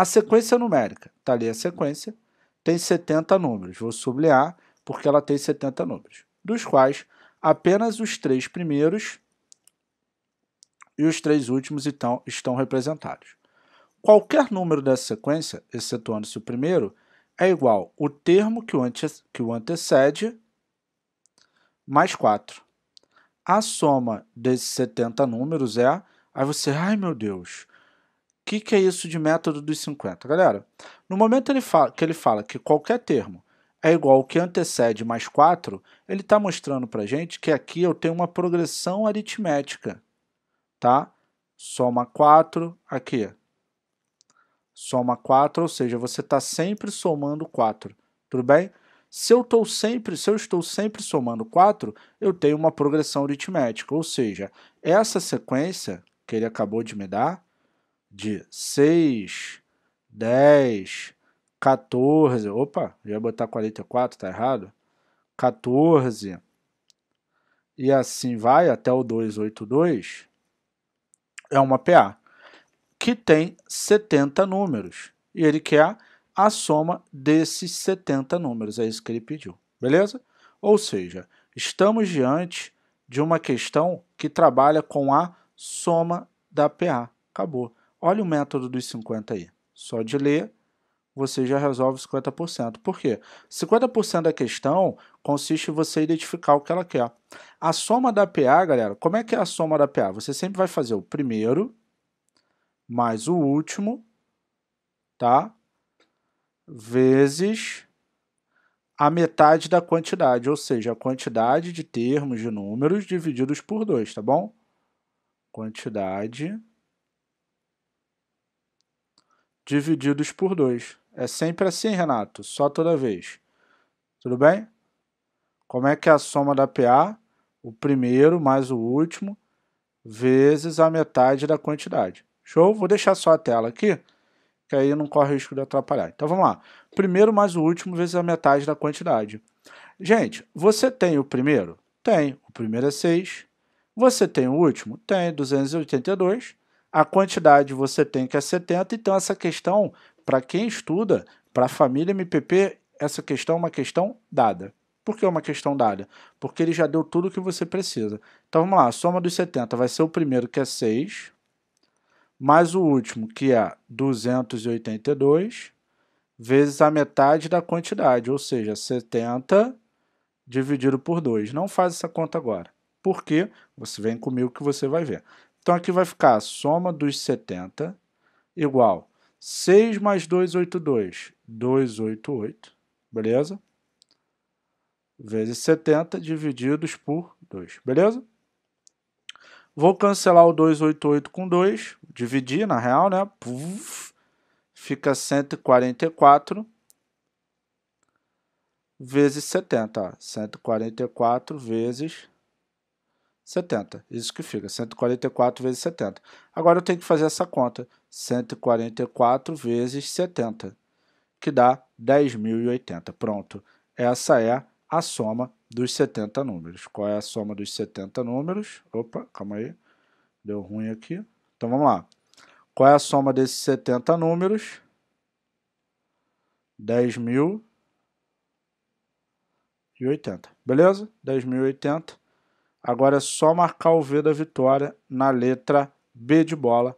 A sequência numérica, está ali a sequência, tem 70 números. Vou sublinhar porque ela tem 70 números, dos quais apenas os três primeiros e os três últimos então, estão representados. Qualquer número dessa sequência, excetuando-se o primeiro, é igual o termo que o, ante, que o antecede mais 4. A soma desses 70 números é. Aí você, ai meu Deus, que, que é isso de método dos 50? Galera, no momento ele fala, que ele fala que qualquer termo é igual ao que antecede mais 4, ele está mostrando para gente que aqui eu tenho uma progressão aritmética. Tá? Soma 4 aqui. Soma 4, ou seja, você está sempre somando 4. Tudo bem? Se eu, tô sempre, se eu estou sempre somando 4, eu tenho uma progressão aritmética. Ou seja, essa sequência que ele acabou de me dar, de 6, 10, 14. Opa, já ia botar 44, tá errado? 14. E assim vai até o 282. É uma PA que tem 70 números. E ele quer a soma desses 70 números. É isso que ele pediu. Beleza? Ou seja, estamos diante de uma questão que trabalha com a soma da PA. Acabou. Olha o método dos 50 aí. Só de ler, você já resolve 50%. Por quê? 50% da questão consiste em você identificar o que ela quer. A soma da PA, galera, como é que é a soma da PA? Você sempre vai fazer o primeiro mais o último, tá? Vezes a metade da quantidade, ou seja, a quantidade de termos de números divididos por 2, tá bom? Quantidade divididos por 2. É sempre assim, Renato, só toda vez. Tudo bem? Como é que é a soma da PA? O primeiro mais o último, vezes a metade da quantidade. Show? Vou deixar só a tela aqui, que aí não corre risco de atrapalhar. Então vamos lá. Primeiro mais o último, vezes a metade da quantidade. Gente, você tem o primeiro? Tem. O primeiro é 6. Você tem o último? Tem, 282 a quantidade você tem que é 70. Então, essa questão, para quem estuda, para a família MPP, essa questão é uma questão dada. Por que é uma questão dada? Porque ele já deu tudo o que você precisa. Então vamos lá, a soma dos 70 vai ser o primeiro, que é 6, mais o último, que é 282, vezes a metade da quantidade, ou seja, 70 dividido por 2. Não faz essa conta agora. Por quê? Você vem comigo que você vai ver. Então aqui vai ficar a soma dos 70 igual 6 mais 282, 288, beleza? Vezes 70 divididos por 2, beleza? Vou cancelar o 288 com 2, dividir na real, né? Puf, fica 144 vezes 70, ó. 144 vezes 70. Isso que fica, 144 vezes 70. Agora eu tenho que fazer essa conta, 144 vezes 70, que dá 10.080. Pronto, essa é a soma dos 70 números. Qual é a soma dos 70 números? Opa, calma aí, deu ruim aqui. Então vamos lá. Qual é a soma desses 70 números? 10.080. Beleza? 10.080 Agora é só marcar o V da vitória na letra B de bola,